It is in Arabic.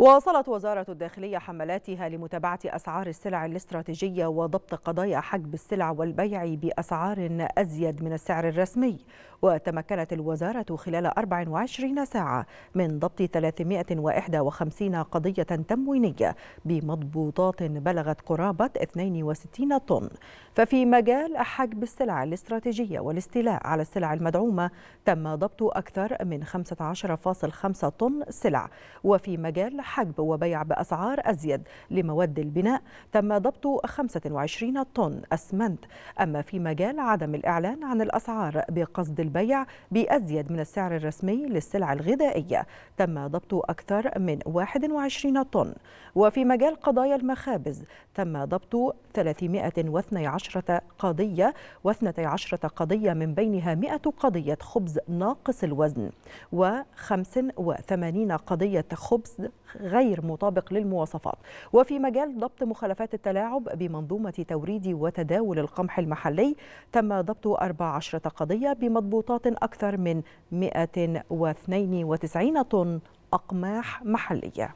واصلت وزارة الداخلية حملاتها لمتابعة أسعار السلع الاستراتيجية وضبط قضايا حجب السلع والبيع بأسعار أزيد من السعر الرسمي وتمكنت الوزارة خلال 24 ساعة من ضبط 351 قضية تموينية بمضبوطات بلغت قرابة 62 طن ففي مجال حجب السلع الاستراتيجية والاستيلاء على السلع المدعومة تم ضبط أكثر من 15.5 طن سلع وفي مجال حجب وبيع بأسعار أزيد لمواد البناء تم ضبط 25 طن أسمنت أما في مجال عدم الإعلان عن الأسعار بقصد البيع بأزيد من السعر الرسمي للسلع الغذائية تم ضبط أكثر من 21 طن وفي مجال قضايا المخابز تم ضبط 312 قضية و12 قضية من بينها 100 قضية خبز ناقص الوزن و85 قضية خبز غير مطابق للمواصفات وفي مجال ضبط مخالفات التلاعب بمنظومة توريد وتداول القمح المحلي تم ضبط 14 قضية بمضبوطات أكثر من 192 طن أقماح محلية